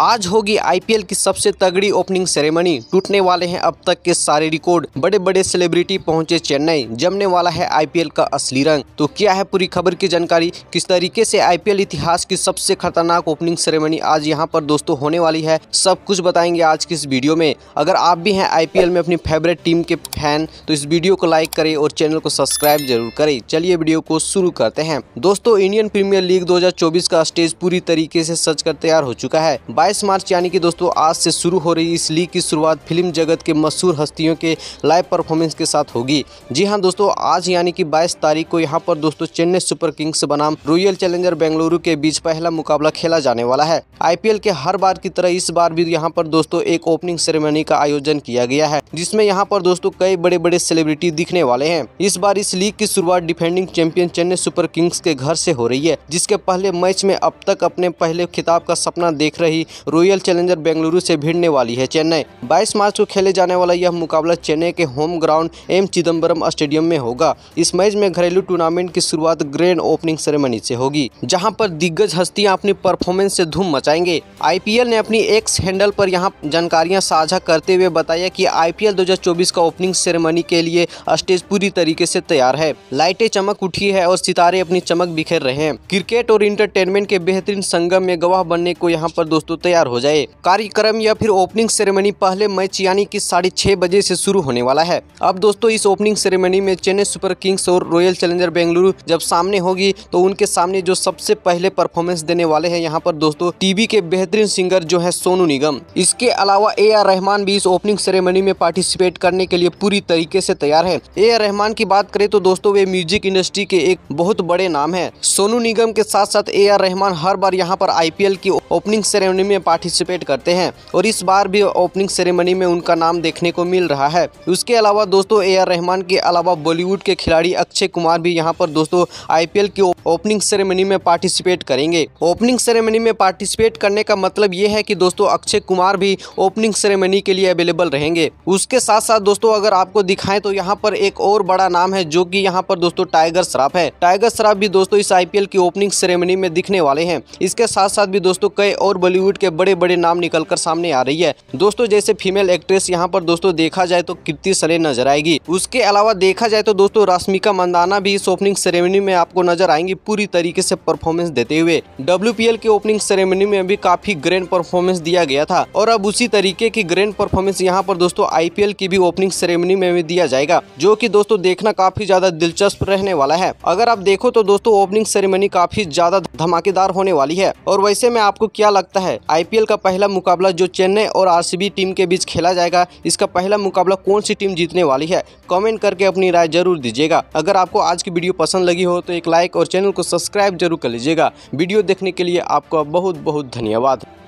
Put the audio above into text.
आज होगी आईपीएल की सबसे तगड़ी ओपनिंग सेरेमनी टूटने वाले हैं अब तक के सारे रिकॉर्ड बड़े बड़े सेलिब्रिटी पहुंचे चेन्नई जमने वाला है आईपीएल का असली रंग तो क्या है पूरी खबर की जानकारी किस तरीके से आईपीएल इतिहास की सबसे खतरनाक ओपनिंग सेरेमनी आज यहां पर दोस्तों होने वाली है सब कुछ बताएंगे आज की इस वीडियो में अगर आप भी है आई में अपनी फेवरेट टीम के फैन तो इस वीडियो को लाइक करे और चैनल को सब्सक्राइब जरूर करे चलिए वीडियो को शुरू करते हैं दोस्तों इंडियन प्रीमियर लीग दो का स्टेज पूरी तरीके ऐसी सच कर तैयार हो चुका है बाईस 22 मार्च यानी कि दोस्तों आज से शुरू हो रही इस लीग की शुरुआत फिल्म जगत के मशहूर हस्तियों के लाइव परफॉर्मेंस के साथ होगी जी हाँ दोस्तों आज यानी कि 22 तारीख को यहाँ पर दोस्तों चेन्नई सुपर किंग्स बनाम रॉयल चैलेंजर बेंगलुरु के बीच पहला मुकाबला खेला जाने वाला है आई के हर बार की तरह इस बार भी यहाँ पर दोस्तों एक ओपनिंग सेरेमनी का आयोजन किया गया है जिसमे यहाँ पर दोस्तों कई बड़े बड़े सेलिब्रिटी दिखने वाले है इस बार इस लीग की शुरुआत defending champion Chennai super kings के घर से हो रही है जिसके पहले मैच में अब तक अपने पहले खिताब का सपना देख रही रॉयल चैलेंजर बेंगलुरु से भिड़ने वाली है चेन्नई बाईस मार्च को खेले जाने वाला यह मुकाबला चेन्नई के home ground M Chidambaram stadium में होगा इस मैच में घरेलू टूर्नामेंट की शुरुआत ग्रैंड ओपनिंग सेरेमनी से होगी जहां पर दिग्गज हस्तियां अपनी परफॉर्मेंस से धूम मचाएंगे आईपीएल ने अपनी एक्स हैंडल पर यहां जानकारियां साझा करते हुए बताया कि आईपीएल 2024 का ओपनिंग सेरेमनी के लिए स्टेज पूरी तरीके से तैयार है लाइटें चमक उठी है और सितारे अपनी चमक बिखेर रहे हैं क्रिकेट और इंटरटेनमेंट के बेहतरीन संगम में गवाह बनने को यहाँ पर दोस्तों तैयार हो जाए कार्यक्रम या फिर ओपनिंग सेरेमनी पहले मैच यानी कि साढ़े छह बजे से शुरू होने वाला है अब दोस्तों इस ओपनिंग सेरेमनी में चेन्नई सुपर किंग्स और रॉयल चैलेंजर बेंगलुरु जब सामने होगी तो उनके सामने जो सबसे पहले परफॉर्मेंस देने वाले है यहाँ पर दोस्तों टीवी के बेहतरीन सिंगर जो है सोनू निगम इसके अलावा ए आर रहमान भी इस ओपनिंग सेरेमनी में पार्टिसिपेट करने के लिए पूरी तरीके से तैयार है ए आर रहमान की बात करें तो दोस्तों वे म्यूजिक इंडस्ट्री के एक बहुत बड़े नाम है सोनू निगम के साथ साथ ए आर रहमान हर बार यहाँ पर आईपीएल की ओपनिंग सेरेमनी में पार्टिसिपेट करते हैं और इस बार भी ओपनिंग सेरेमनी में उनका नाम देखने को मिल रहा है उसके अलावा दोस्तों ए रहमान के अलावा बॉलीवुड के खिलाड़ी अक्षय कुमार भी यहाँ पर दोस्तों एल की ओपनिंग सेरेमनी में पार्टिसिपेट करेंगे ओपनिंग सेरेमनी में पार्टिसिपेट करने का मतलब ये है कि दोस्तों अक्षय कुमार भी ओपनिंग सेरेमनी के लिए अवेलेबल रहेंगे उसके साथ साथ दोस्तों अगर आपको दिखाएं तो यहाँ पर एक और बड़ा नाम है जो कि यहाँ पर दोस्तों टाइगर श्राफ है टाइगर श्राफ भी दोस्तों इस आईपीएल की ओपनिंग सेरेमनी में दिखने वाले हैं इसके साथ साथ भी दोस्तों कई और बॉलीवुड के बड़े बड़े नाम निकल कर सामने आ रही है दोस्तों जैसे फीमेल एक्ट्रेस यहाँ पर दोस्तों देखा जाए तो कीर्ति सरे नजर आएगी उसके अलावा देखा जाए तो दोस्तों रश्मिका मंदाना भी इस ओपनिंग सेरेमनी में आपको नजर आएंगी पूरी तरीके से परफॉर्मेंस देते हुए डब्ल्यू के ओपनिंग सेरेमनी में भी काफी ग्रैंड परफॉर्मेंस दिया गया था और अब उसी तरीके की ग्रैंड परफॉर्मेंस यहाँ पर दोस्तों आई की भी ओपनिंग सेरेमनी में भी दिया जाएगा जो की दोस्तों देखना काफी ज्यादा दिलचस्प रहने वाला है अगर आप देखो तो दोस्तों ओपनिंग सेरेमनी काफी ज्यादा धमाकेदार होने वाली है और वैसे में आपको क्या लगता है आईपीएल का पहला मुकाबला जो चेन्नई और आरसीबी टीम के बीच खेला जाएगा इसका पहला मुकाबला कौन सी टीम जीतने वाली है कमेंट करके अपनी राय जरूर दीजिएगा अगर आपको आज की वीडियो पसंद लगी हो तो एक लाइक और चैनल को सब्सक्राइब जरूर कर लीजिएगा वीडियो देखने के लिए आपका बहुत बहुत धन्यवाद